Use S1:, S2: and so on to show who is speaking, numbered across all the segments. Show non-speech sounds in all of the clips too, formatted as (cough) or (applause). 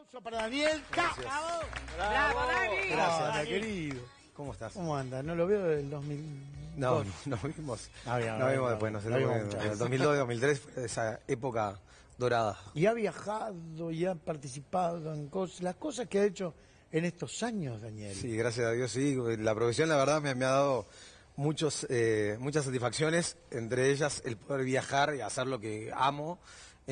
S1: aplauso para Daniel. Gracias. ¡Bravo! ¡Bravo, Dani! Gracias, querido. ¿Cómo estás? ¿Cómo andas? No lo veo desde el 2000. No, nos (laughs) vimos. No, ah, bien, no, no, vimos después, no sé. En el 2002,
S2: 2003, esa época dorada.
S1: Y ha viajado y ha participado en cosas, las cosas que ha hecho en estos años, Daniel.
S2: Sí, gracias a Dios, sí. La profesión, la verdad, me, me ha dado muchos, eh, muchas satisfacciones, entre ellas el poder viajar y hacer lo que amo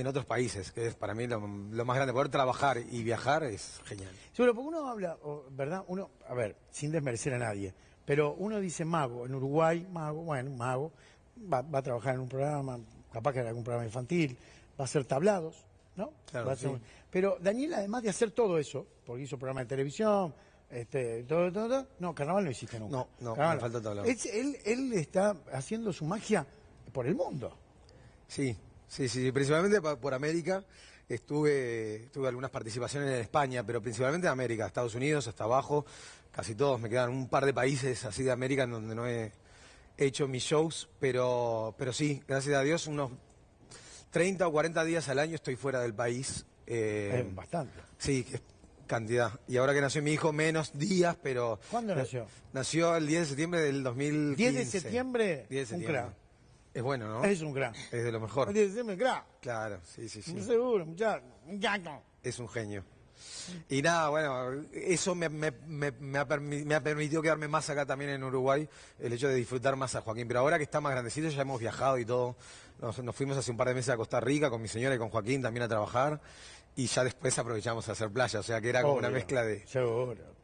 S2: en otros países, que es para mí lo, más grande. Poder trabajar y viajar es genial.
S1: Seguro, porque uno habla, ¿verdad? Uno, a ver, sin desmerecer a nadie, pero uno dice mago, en Uruguay, mago, bueno, mago, va, a trabajar en un programa, capaz que era algún programa infantil, va a hacer tablados, ¿no? Claro, Sí. Pero Daniel, además de hacer todo eso, porque hizo programa de televisión, este, todo, todo, todo, no, carnaval no hiciste nunca. No, no, carnaval. falta tablado. él, él está haciendo su magia por el mundo.
S2: Sí, Sí, sí, principalmente por América. Estuve, tuve algunas participaciones en España, pero principalmente en América, Estados Unidos, hasta abajo, casi todos. Me quedan un par de países así de América en donde no he hecho mis shows, pero, pero sí, gracias a Dios, unos 30 o 40 días al año estoy fuera del país. Eh, bastante. Sí, cantidad. Y ahora que nació mi hijo, menos días, pero... ¿Cuándo nació? Nació el 10 de septiembre del 2015. ¿10 de septiembre? 10 de septiembre. Es bueno, ¿no? Es un gran Es de lo mejor. Claro, sí, sí, sí. Es un genio. Y nada, bueno, eso me, ha permitido quedarme más acá también en Uruguay, el hecho de disfrutar más a Joaquín. Pero ahora que está más grandecito, ya hemos viajado y todo. Nos, nos fuimos hace un par de meses a Costa Rica con mi señora y con Joaquín también a trabajar y ya después aprovechamos a hacer playa, o sea que era como una mezcla
S1: de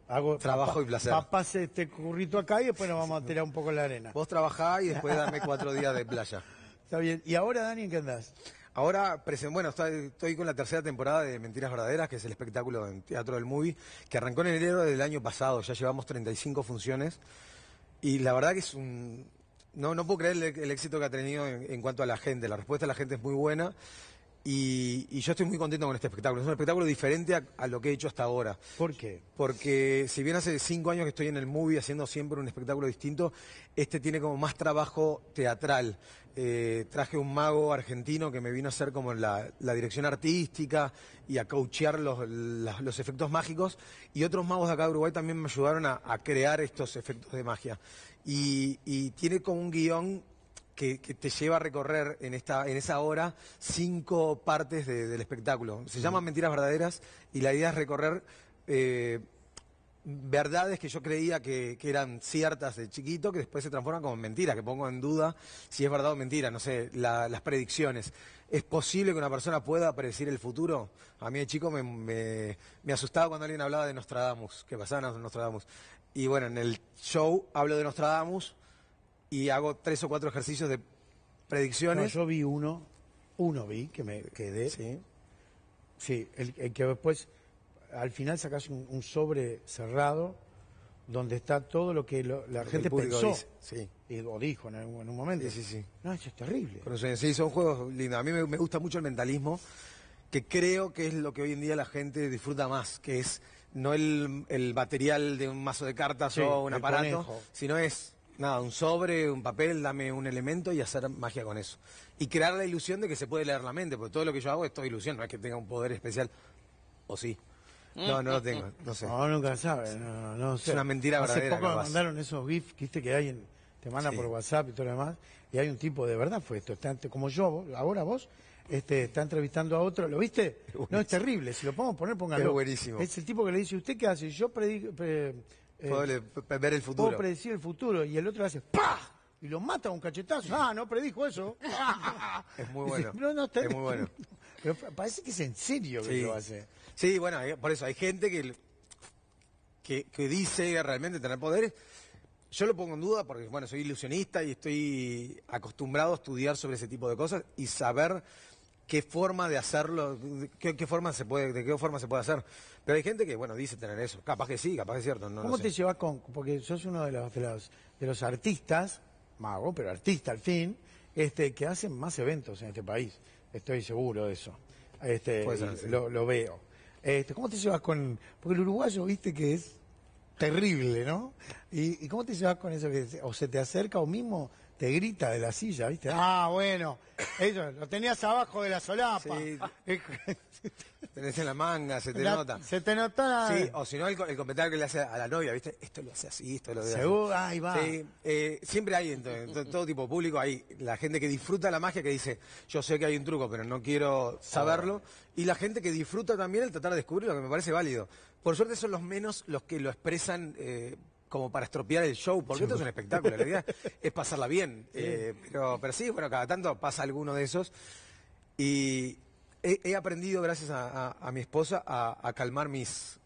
S1: Hago trabajo y placer. Papás este currito acá y después nos vamos a tirar un poco la arena. Vos trabajá y después dame (laughs) cuatro días de playa. Está bien. ¿Y ahora, Dani, en qué andás?
S2: Ahora, bueno, estoy con la tercera temporada de Mentiras Verdaderas, que es el espectáculo en Teatro del Movie, que arrancó en enero del año pasado, ya llevamos 35 funciones, y la verdad que es un... No, no puedo creer el, éxito que ha tenido en, cuanto a la gente, la respuesta de la gente es muy buena, y, yo estoy muy contento con este espectáculo. Es un espectáculo diferente a, lo que he hecho hasta ahora. ¿Por qué? Porque si bien hace cinco años que estoy en el movie haciendo siempre un espectáculo distinto, este tiene como más trabajo teatral. Eh, traje un mago argentino que me vino a hacer como la, dirección artística y a coachear los, efectos mágicos. Y otros magos de acá de Uruguay también me ayudaron a, crear estos efectos de magia. Y, y tiene como un guión que, te lleva a recorrer en, esta, en esa hora cinco partes del espectáculo. Se llaman Mentiras Verdaderas y la idea es recorrer eh, verdades que yo creía que, eran ciertas de chiquito, que después se transforman como mentiras, que pongo en duda si es verdad o mentira, no sé, las predicciones. ¿Es posible que una persona pueda predecir el futuro? A mí de chico me, me, asustaba cuando alguien hablaba de Nostradamus, que pasaba en Nostradamus. Y bueno, en el show hablo de Nostradamus y hago tres o cuatro ejercicios de predicciones. yo
S1: vi uno, uno vi que me quedé. Sí. Sí, el, que después, al final sacas un, sobre cerrado donde está todo lo que la gente pensó. sí. o dijo en, un momento. Sí, sí, No, eso es terrible. Pero,
S2: sí, son juegos lindos. A mí me, gusta mucho el mentalismo que creo que es lo que hoy en día la gente disfruta más, que es no el, material de un mazo de cartas o un aparato, sino es nada, un sobre, un papel, dame un elemento y hacer magia con eso. Y crear la ilusión de que se puede leer la mente, porque todo lo que yo hago es toda ilusión, no es que tenga un poder especial. O sí. No, no lo tengo,
S1: no sé. No, nunca sabes, no, no sé. Es una mentira verdadera. Hace poco mandaron esos gifs, viste, que hay en, te mandan por WhatsApp y todo lo demás, y hay un tipo, de verdad fue esto, como yo, ahora vos, este, está entrevistando a otro, ¿lo viste? no, es terrible, si lo podemos poner, póngalo. Es buenísimo. Es el tipo que le dice, ¿usted qué hace? Yo predico, eh, ver el futuro. Puedo predecir el futuro. Y el otro hace ¡Pah! Y lo mata a un cachetazo. Ah, no predijo eso. (laughs) es muy bueno. Es muy bueno. (laughs) Pero parece que es en serio que sí. hace.
S2: Sí, bueno, por eso hay gente que, que, que dice realmente tener poderes. Yo lo pongo en duda porque, bueno, soy ilusionista y estoy acostumbrado a estudiar sobre ese tipo de cosas y saber qué forma de hacerlo, qué, forma se puede, de qué forma se puede hacer. Pero hay gente que, bueno, dice tener eso. Capaz que sí, capaz que es cierto. No ¿Cómo te
S1: llevas con...? Porque soy uno de los, de los, artistas, mago, pero artista al fin, este, que hacen más eventos en este país. Estoy seguro de eso. Este, lo, veo. Este, ¿Cómo te llevas con...? Porque el uruguayo, viste que es terrible, ¿no? ¿Y, cómo te llevas con eso? O se te acerca o mismo te grita de la silla, ¿viste? Ah, ah, bueno, eso, lo tenías abajo de la solapa. Sí. (laughs) Tenés en la manga, se te nota. Se te nota Sí,
S2: o si no, el, comentario que le hace a la novia, ¿viste? Esto lo hace así, esto lo hace Seguro, ahí va. Eh, siempre hay, entonces, todo tipo de público, hay la gente que disfruta la magia, que dice, yo sé que hay un truco, pero no quiero saberlo. Y la gente que disfruta también el tratar de descubrirlo, que me parece válido. Por suerte son los menos los que lo expresan eh, como para estropear el show, porque esto es un espectáculo, la idea es pasarla bien. Eh, pero, pero, sí, bueno, cada tanto pasa alguno de esos. Y he, aprendido, gracias a, mi esposa, a, calmar mis,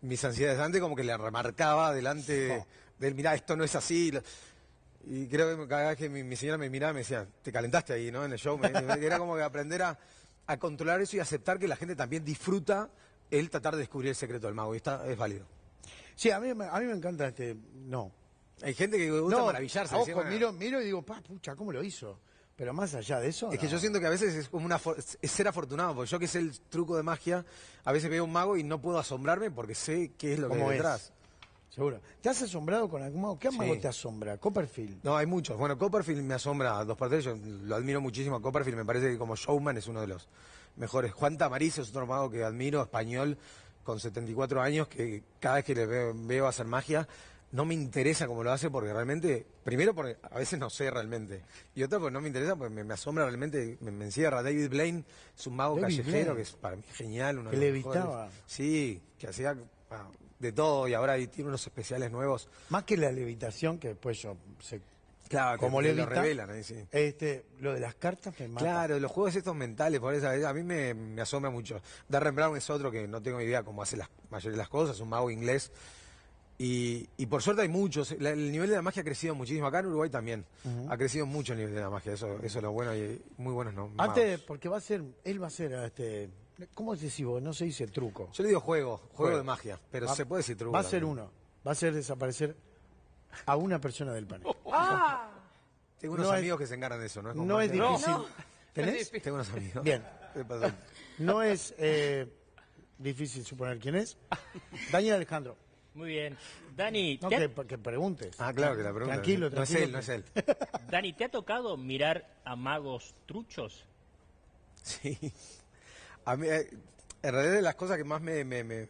S2: mis ansiedades. Antes como que le remarcaba delante del, mirá, esto no es así. Y creo que cada vez que mi, señora me miraba me decía, te calentaste ahí, ¿no? En el show. era como que aprender a, controlar eso y aceptar que la gente también disfruta
S1: el tratar de descubrir el secreto del mago. Y está, es válido. Sí, a mí, a mí me encanta este... No. Hay gente que gusta no, maravillarse. Ojo, miro, miro y digo, pa, pucha, ¿cómo lo hizo? Pero más allá de eso. Es que yo
S2: siento que a veces es como una ser afortunado, porque yo que sé el truco de magia, a veces veo un
S1: mago y no puedo asombrarme
S2: porque sé qué es lo que hay detrás.
S1: Seguro. ¿Te has asombrado con algún mago? ¿Qué mago te asombra? Copperfield.
S2: No, hay muchos. Bueno, Copperfield me asombra a dos partes. Yo lo admiro muchísimo a Copperfield. Me parece que como showman es uno de los mejores. Juan Tamariz es otro mago que admiro, español con 74 años que cada vez que le veo, hacer magia, no me interesa cómo lo hace porque realmente, primero porque a veces no sé realmente, y otro, porque no me interesa porque me, asombra realmente, me, encierra. David Blaine es mago callejero que es para mí genial. que levitaba. Sí, que hacía ah, de todo y ahora tiene unos especiales nuevos. Más que la
S1: levitación, que después yo sé Claro, como le lo revelan Este, lo de las cartas me mata.
S2: Claro, los juegos estos mentales, por eso a mí me, me asombra mucho. Darren Brown es otro que no tengo ni idea cómo hace las mayoría de las cosas, un mago inglés. Y, por suerte hay muchos. el nivel de la magia ha crecido muchísimo. Acá en Uruguay también. Ha crecido mucho el nivel de la magia. Eso, eso es lo bueno y muy buenos ¿no? Antes,
S1: porque va a ser, él va a ser este, ¿Cómo decís vos? No se dice truco. Yo le digo juego, juego, de magia, pero se puede decir truco. Va a ser uno, va a ser desaparecer a una persona del panel. (laughs) ¡Ah! Tengo unos amigos
S2: que se encargan de eso, ¿no? Es, No es difícil.
S1: ¿Tenés? (laughs) Tengo unos amigos. Bien. (laughs) perdón. No es eh, difícil suponer quién es. Daniel Alejandro. Muy bien. Dani, No, que, preguntes. Ah, claro, que la pregunta. Tranquilo, No es él, tranquilo. no es él. Dani, ¿te ha tocado mirar a magos truchos?
S2: Sí. A mí, eh, en realidad, de las cosas que más me, me, me,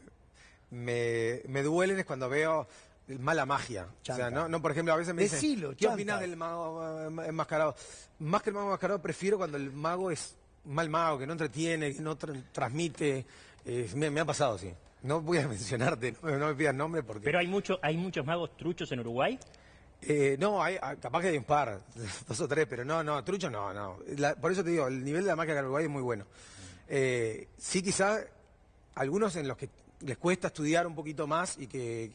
S2: me- me duelen es cuando veo mala magia. O sea, ¿no? por ejemplo, a veces me dicen, ¿qué opinas del mago eh, enmascarado? Más que el mago enmascarado, prefiero cuando el mago es mal mago, que no entretiene, que no transmite. Eh, me, ha pasado, sí. No voy a (laughs) mencionarte, no, me pidas nombre porque... ¿Pero hay, mucho, hay muchos magos truchos en Uruguay? Eh, no, hay, ah, capaz que hay un par, (laughs) dos o tres, pero no, no, trucho no, no. por eso te digo, el nivel de la magia en Uruguay es muy bueno. Eh, sí, quizás, algunos en los que les cuesta estudiar un poquito más y que,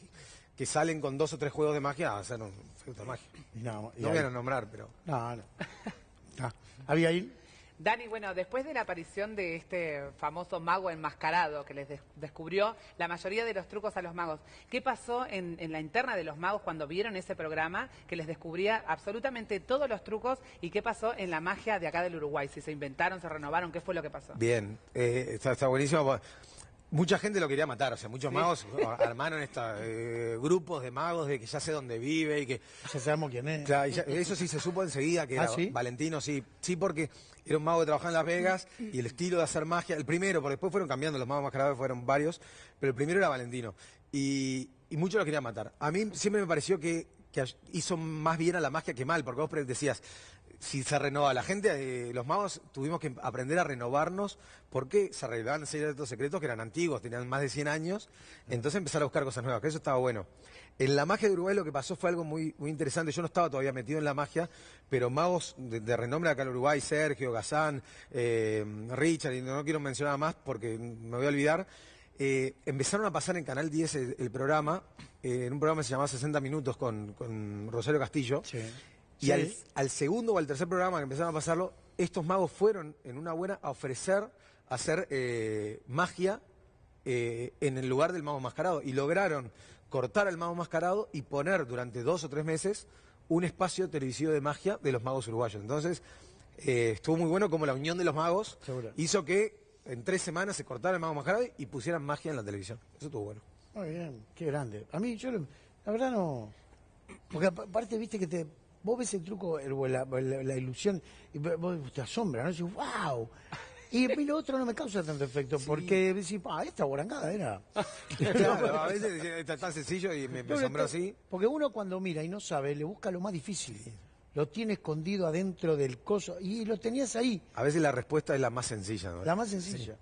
S2: que salen con dos o tres juegos de magia, o
S1: sea, no, de magia. No, no nombrar, pero... No, no. no. Ah, ahí? Dani, bueno, después de la aparición de este famoso mago enmascarado que les descubrió la mayoría de los trucos a los magos, ¿qué pasó en, la interna de los magos cuando vieron
S2: ese programa que les descubría absolutamente todos los trucos y qué pasó en la magia de acá del Uruguay? Si se inventaron, se renovaron, ¿qué fue lo que pasó? Bien, eh, está buenísimo. Mucha gente lo quería matar, o sea, muchos magos armaron esta, eh, grupos de magos de que ya sé dónde vive y que... Ya sabemos quién es. eso sí se supo enseguida que ah, era Valentino, sí. Sí, porque era un mago que trabajaba en Las Vegas y el estilo de hacer magia, el primero, porque después fueron cambiando, los magos más graves fueron varios, pero el primero era Valentino. Y, y muchos lo querían matar. A mí siempre me pareció que, hizo más bien a la magia que mal, porque vos decías, si se renova la gente, eh, los magos tuvimos que aprender a renovarnos porque se revelaban ciertos secretos que eran antiguos, tenían más de 100 años, entonces empezar a buscar cosas nuevas, que eso estaba bueno. En la magia de Uruguay lo que pasó fue algo muy, muy interesante, yo no estaba todavía metido en la magia, pero magos de, renombre acá en Uruguay, Sergio, Gazán, eh, Richard, y no, quiero mencionar más porque me voy a olvidar, eh, empezaron a pasar en Canal 10 el, programa, en un programa que se llamaba 60 Minutos con, Rosario Castillo. Y al, segundo o al tercer programa que empezaron a pasarlo, estos magos fueron en una buena a ofrecer, hacer eh, magia eh, en el lugar del mago mascarado. Y lograron cortar al mago mascarado y poner durante dos o tres meses un espacio televisivo de magia de los magos uruguayos. Entonces, eh, estuvo muy bueno como la unión de los magos hizo que en tres semanas se cortara el mago mascarado y pusieran magia en la televisión. Eso estuvo bueno.
S1: Muy bien, qué grande. A mí, yo, la verdad no... Porque aparte, viste que te vos ves el truco, la, ilusión, y vos te asombra, ¿no? Y dices, wow. Y lo otro no me causa tanto efecto, (laughs) porque decís, ah, esta borangada era. (laughs) claro, a veces
S2: está tan sencillo y me, me así.
S1: Porque uno cuando mira y no sabe, le busca lo más difícil. Lo tiene escondido adentro del coso y lo tenías ahí.
S2: A veces la respuesta es la más sencilla, ¿no? La más sencilla.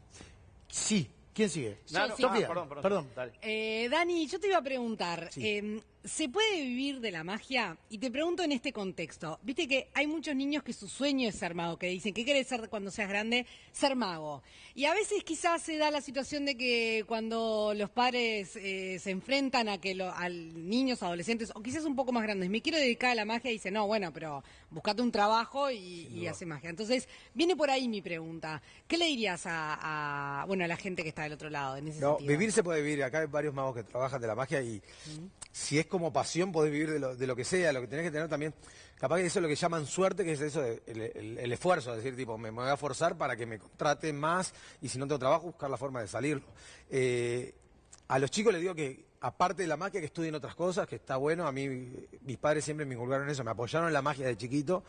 S1: sí. ¿Quién sigue? No, no, perdón, perdón. Eh, Dani, yo te iba a preguntar, em, ¿Se puede vivir de la magia? Y te pregunto en este contexto. Viste que hay muchos niños que su sueño es ser mago, que dicen, ¿qué quiere ser cuando seas grande? Ser mago. Y a veces quizás se da la situación de que cuando los padres eh, se enfrentan a que lo, niños, adolescentes, o quizás un poco más grandes, me quiero dedicar a la magia, y dicen, no, bueno, pero buscate un trabajo y, hace magia. Entonces, viene por ahí mi pregunta. ¿Qué le dirías a, bueno, a la gente que está del otro lado no, vivir
S2: se puede vivir. Acá hay varios magos que trabajan de la magia y si es como pasión podés vivir de lo, que sea, lo que tenés que tener también, capaz que eso es lo que llaman suerte, que es eso, el, esfuerzo, decir, tipo, me, voy a forzar para que me contraten más y si no tengo trabajo, buscar la forma de salir. Eh, a los chicos les digo que, aparte de la magia, que estudien otras cosas, que está bueno. A mí, mis padres siempre me inculcaron eso, me apoyaron en la magia de chiquito.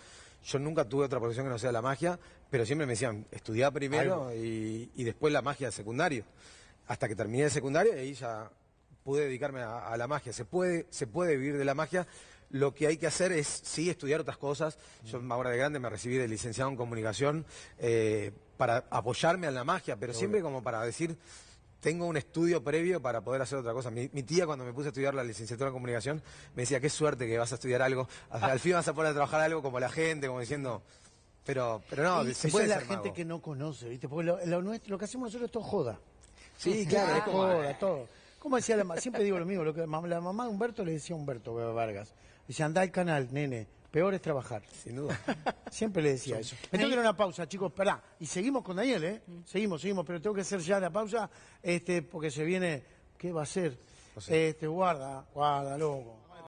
S2: Yo nunca tuve otra profesión que no sea la magia, pero siempre me decían, estudia primero y, y, después la magia de secundario. Hasta que terminé de secundario y ahí ya pude dedicarme a, la magia. Se puede, se puede vivir de la magia. Lo que hay que hacer es, sí, estudiar otras cosas. Yo mm. ahora de grande me recibí de licenciado en comunicación eh, para apoyarme a la magia, pero siempre como para decir, tengo un estudio previo para poder hacer otra cosa. Mi, tía, cuando me puse a estudiar la licenciatura en comunicación, me decía, qué suerte que vas a estudiar algo. Al fin vas a poder trabajar algo como la gente, como diciendo... Pero, pero no, se puede la gente
S1: que no conoce, ¿viste? Porque lo, que hacemos nosotros es todo joda. Sí, claro, es joda, todo. ¿Cómo decía la mamá? Siempre digo lo mismo, lo que la mamá de Humberto le decía a Humberto Vargas. Dice, anda al canal, nene, peor es trabajar. Sin duda. Siempre le decía eso. tengo que a una pausa, chicos, pará. Y seguimos con Daniel, ¿eh? Mm. Seguimos, seguimos, pero tengo que hacer ya la pausa, este, porque se viene, ¿qué va a ser? Este, guarda, guarda, loco.